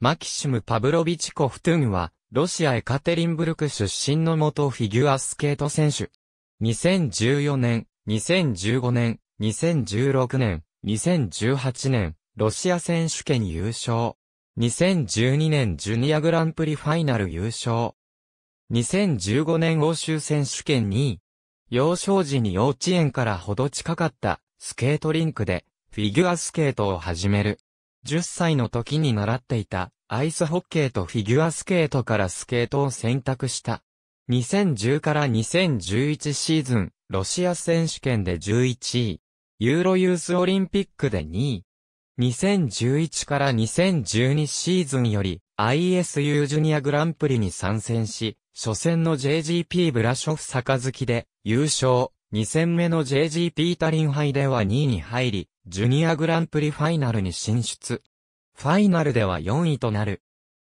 マキシム・パブロビチコフトゥンは、ロシアエカテリンブルク出身の元フィギュアスケート選手。2014年、2015年、2016年、2018年、ロシア選手権優勝。2012年ジュニアグランプリファイナル優勝。2015年欧州選手権2位。幼少時に幼稚園からほど近かったスケートリンクでフィギュアスケートを始める。10歳の時に習っていたアイスホッケーとフィギュアスケートからスケートを選択した。2010から2011シーズン、ロシア選手権で11位。ユーロユースオリンピックで2位。2011から2012シーズンより ISU ジュニアグランプリに参戦し、初戦の JGP ブラショフ杯で優勝。2戦目の JGP タリン杯では2位に入り、ジュニアグランプリファイナルに進出。ファイナルでは4位となる。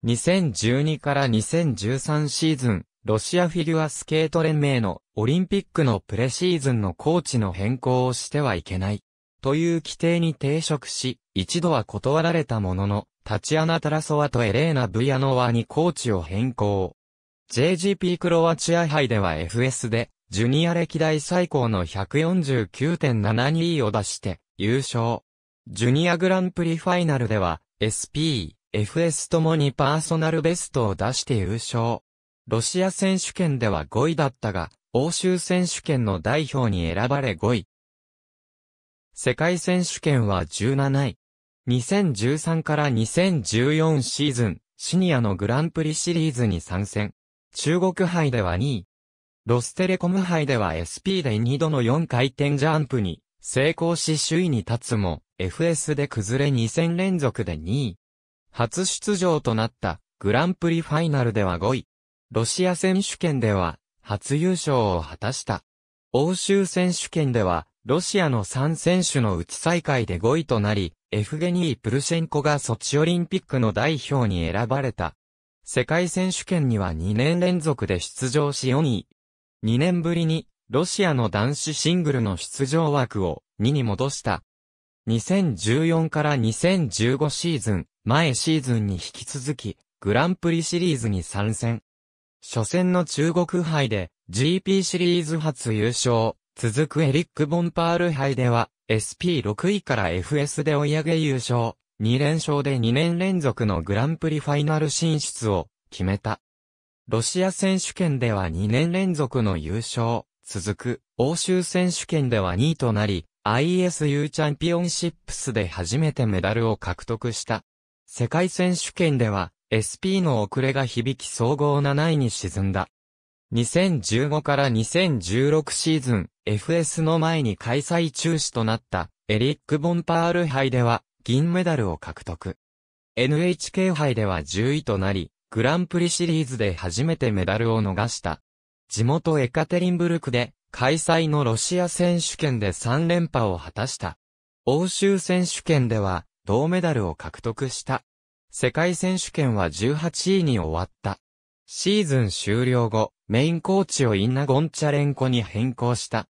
2012から2013シーズン、ロシアフィギュアスケート連盟のオリンピックのプレシーズンのコーチの変更をしてはいけない。という規定に抵触し、一度は断られたものの、タチアナ・タラソワとエレーナ・ブヤノワにコーチを変更。JGP クロアチア杯では FS でジュニア歴代最高の149.72を出して優勝。ジュニアグランプリファイナルでは SP、FS ともにパーソナルベストを出して優勝。ロシア選手権では5位だったが、欧州選手権の代表に選ばれ5位。世界選手権は17位。2013から2014シーズン、シニアのグランプリシリーズに参戦。中国杯では2位。ロステレコム杯では SP で2度の4回転ジャンプに成功し首位に立つも FS で崩れ2戦連続で2位。初出場となったグランプリファイナルでは5位。ロシア選手権では初優勝を果たした。欧州選手権ではロシアの3選手のうち最下位で5位となり、エフゲニー・プルシェンコがソチオリンピックの代表に選ばれた。世界選手権には2年連続で出場し4位、2年ぶりに、ロシアの男子シングルの出場枠を2に戻した。2014から2015シーズン、前シーズンに引き続き、グランプリシリーズに参戦。初戦の中国杯で GP シリーズ初優勝、続くエリック・ボンパール杯では SP6 位から FS で追い上げ優勝、2連勝で2年連続のグランプリファイナル進出を決めた。ロシア選手権では2年連続の優勝、続く、欧州選手権では2位となり、ISU チャンピオンシップスで初めてメダルを獲得した。世界選手権では、SP の遅れが響き総合7位に沈んだ。2015から2016シーズン、FS の前に開催中止となったエリック・ボンパール杯では銀メダルを獲得。NHK 杯では10位となり、グランプリシリーズで初めてメダルを逃した。地元エカテリンブルクで開催のロシア選手権で3連覇を果たした。欧州選手権では銅メダルを獲得した。世界選手権は18位に終わった。シーズン終了後、メインコーチをインナ・ゴンチャレンコに変更した。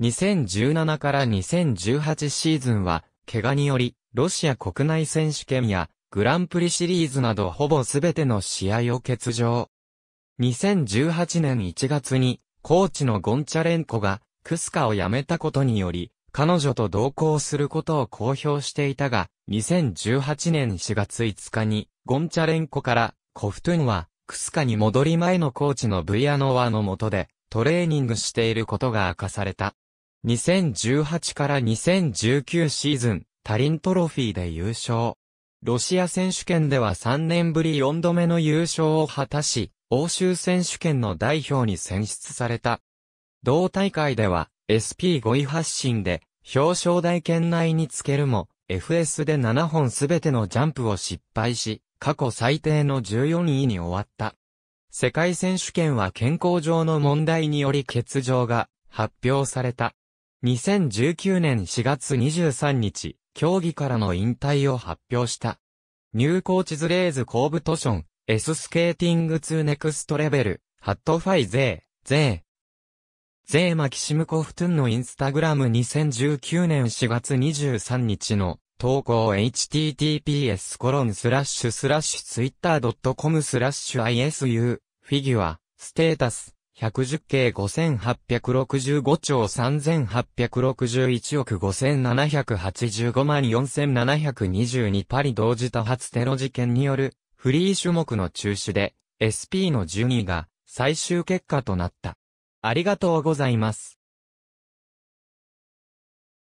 2017から2018シーズンは、怪我により、ロシア国内選手権やグランプリシリーズなどほぼすべての試合を欠場。2018年1月に、コーチのゴンチャレンコが、クスカを辞めたことにより、彼女と同行することを公表していたが、2018年4月5日に、ゴンチャレンコから、コフトゥンは、クスカに戻り前のコーチのブイアノワの下で、トレーニングしていることが明かされた。2018から2019シーズン、タリントロフィーで優勝。ロシア選手権では3年ぶり4度目の優勝を果たし、欧州選手権の代表に選出された。同大会では SP5 位発進で表彰台圏内につけるも FS で7本すべてのジャンプを失敗し過去最低の14位に終わった。世界選手権は健康上の問題により欠場が発表された。2019年4月23日、競技からの引退を発表した。ニューコーチズレーズコーブトション、S スケーティング2ネクストレベル、ハットファイゼー、ゼー。ゼーマキシムコフトゥンのインスタグラム2019年4月23日の投稿 https コロンスラッシュスラッシュツイッター c o m スラッシュ isu フィギュアステータス110計5865兆3861億5785万4722パリ同時多発テロ事件によるフリー種目の中止で SP の順位が最終結果となった。ありがとうございます。